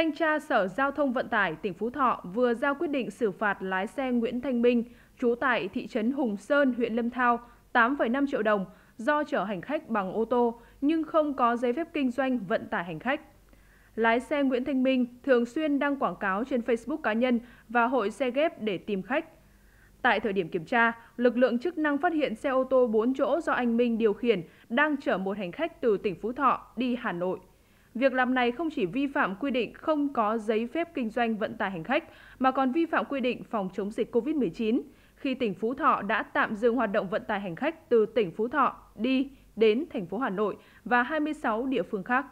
Thanh tra Sở Giao thông Vận tải tỉnh Phú Thọ vừa ra quyết định xử phạt lái xe Nguyễn Thanh Minh, trú tại thị trấn Hùng Sơn, huyện Lâm Thao, 8,5 triệu đồng do chở hành khách bằng ô tô nhưng không có giấy phép kinh doanh vận tải hành khách. Lái xe Nguyễn Thanh Minh thường xuyên đăng quảng cáo trên Facebook cá nhân và hội xe ghép để tìm khách. Tại thời điểm kiểm tra, lực lượng chức năng phát hiện xe ô tô 4 chỗ do anh Minh điều khiển đang chở một hành khách từ tỉnh Phú Thọ đi Hà Nội. Việc làm này không chỉ vi phạm quy định không có giấy phép kinh doanh vận tải hành khách mà còn vi phạm quy định phòng chống dịch COVID-19 khi tỉnh Phú Thọ đã tạm dừng hoạt động vận tải hành khách từ tỉnh Phú Thọ đi đến thành phố Hà Nội và 26 địa phương khác.